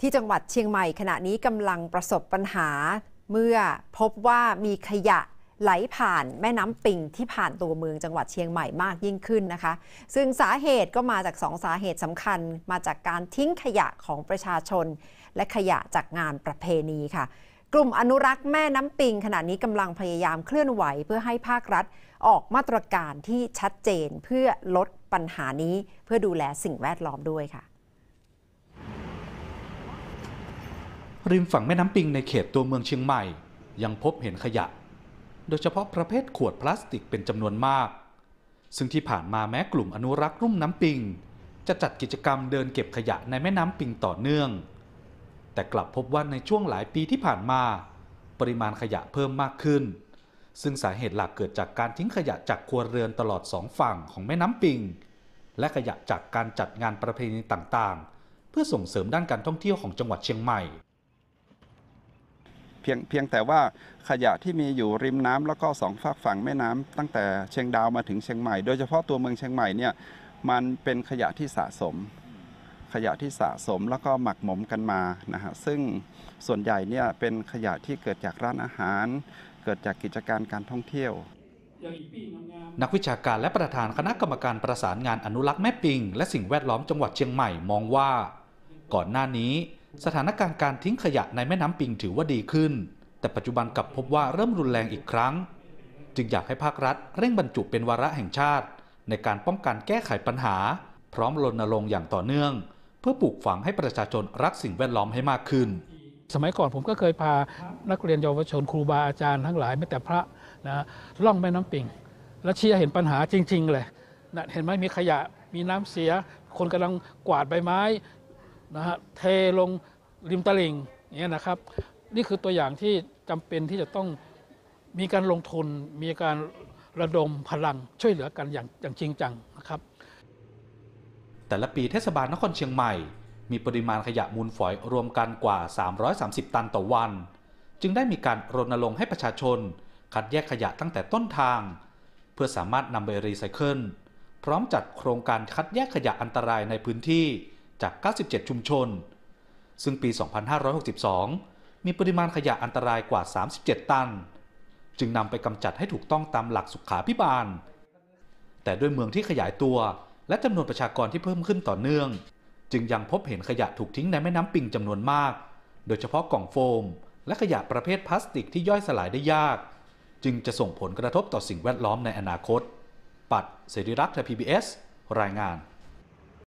ที่จังหวัดเชียงใหม่ ขณะนี้กำลังประสบปัญหา เมื่อพบว่ามีขยะไหลผ่าน แม่น้ำปิงที่ผ่านตัวเมือง จังหวัดเชียงใหม่มากยิ่งขึ้นนะคะ ซึ่งสาเหตุก็มาจากสองสาเหตุสำคัญมาจากการทิ้งขยะของประชาชนและขยะจากงานประเพณีค่ะ กลุ่มอนุรักษ์แม่น้ำปิง ขณะนี้กำลังพยายามเคลื่อนไหวเพื่อให้ภาครัฐออกมาตรการที่ชัดเจนเพื่อลดปัญหานี้เพื่อดูแลสิ่งแวดล้อมด้วยค่ะริมฝั่งแม่น้ำปิงในเขตตัวเมืองเชียงใหม่ ยังพบเห็นขยะ โดยเฉพาะประเภทขวดพลาสติกเป็นจำนวนมาก ซึ่งที่ผ่านมาแม้กลุ่มอนุรักษ์รุ่มน้ำปิง จะจัดกิจกรรมเดินเก็บขยะในแม่น้ำปิงต่อเนื่อง แต่กลับพบว่าในช่วงหลายปีที่ผ่านมา ปริมาณขยะเพิ่มมากขึ้น ซึ่งสาเหตุหลักเกิดจากการทิ้งขยะจากครัวเรือนตลอดสองฝั่งของแม่น้ำปิง และขยะจากการจัดงานประเพณีต่างๆ เพื่อส่งเสริมด้านการท่องเที่ยวของจังหวัดเชียงใหม่พียงเพียงแต่ว่าขยะที่มีอยู่ริมน้ำ แล้วก็สองฝากฝั่งแม่น้ำ ตั้งแต่เชียงดาวมาถึงเชียงใหม่โดยเฉพาะตัวเมืองเชียงใหม่เนี่ยมันเป็นขยะที่สะสม ขยะที่สะสมแล้วก็หมักหมมกันมานะฮะซึ่งส่วนใหญ่เนี่ยเป็นขยะที่เกิดจากร้านอาหาร เกิดจากกิจการการท่องเที่ยวนักวิชาการและประธานคณะกรรมการประสานงานอนุรักษ์แม่ปิงและสิ่งแวดล้อมจังหวัดเชียงใหม่มองว่า ก่อนหน้านี้สถานการณ์การทิ้งขยะในแม่น้ำปิงถือว่าดีขึ้น แต่ปัจจุบันกลับพบว่าเริ่มรุนแรงอีกครั้ง จึงอยากให้ภาครัฐเร่งบรรจุเป็นวาระแห่งชาติ ในการป้องกันแก้ไขปัญหา พร้อมรณรงค์อย่างต่อเนื่อง เพื่อปลูกฝังให้ประชาชนรักสิ่งแวดล้อมให้มากขึ้น สมัยก่อนผมก็เคยพานักเรียนเยาวชนครูบาอาจารย์ทั้งหลายไม่แต่พระนะล่องแม่น้ำปิง แล้วเชียเห็นปัญหาจริงๆเลยนะเห็นไหมมีขยะมีน้ำเสีย คนกำลังกวาดใบไม้นะฮะเทลงริมตลิ่งเนี่ยนะครับนี่คือตัวอย่างที่จำเป็นที่จะต้องมีการลงทุน มีการระดมพลังช่วยเหลือกันอย่างอย่างจริงจังนะครับแต่ละปีเทศบาลนครเชียงใหม่ มีปริมาณขยะมูลฝอยรวมกันกว่า 330 ตันต่อวัน จึงได้มีการรณรงค์ให้ประชาชน คัดแยกขยะตั้งแต่ต้นทาง เพื่อสามารถนำไปรีไซเคิลพร้อมจัดโครงการคัดแยกขยะอันตรายในพื้นที่จาก 97 ชุมชน ซึ่งปี 2562 มีปริมาณขยะอันตรายกว่า 37 ตัน จึงนำไปกำจัดให้ถูกต้องตามหลักสุขาพิบาล แต่ด้วยเมืองที่ขยายตัวและจำนวนประชากรที่เพิ่มขึ้นต่อเนื่อง จึงยังพบเห็นขยะถูกทิ้งในแม่น้ำปิงจำนวนมาก โดยเฉพาะกล่องโฟมและขยะประเภทพลาสติกที่ย่อยสลายได้ยาก จึงจะส่งผลกระทบต่อสิ่งแวดล้อมในอนาคต ปัดเสรีรักษ์ไทยพีบีรายงาน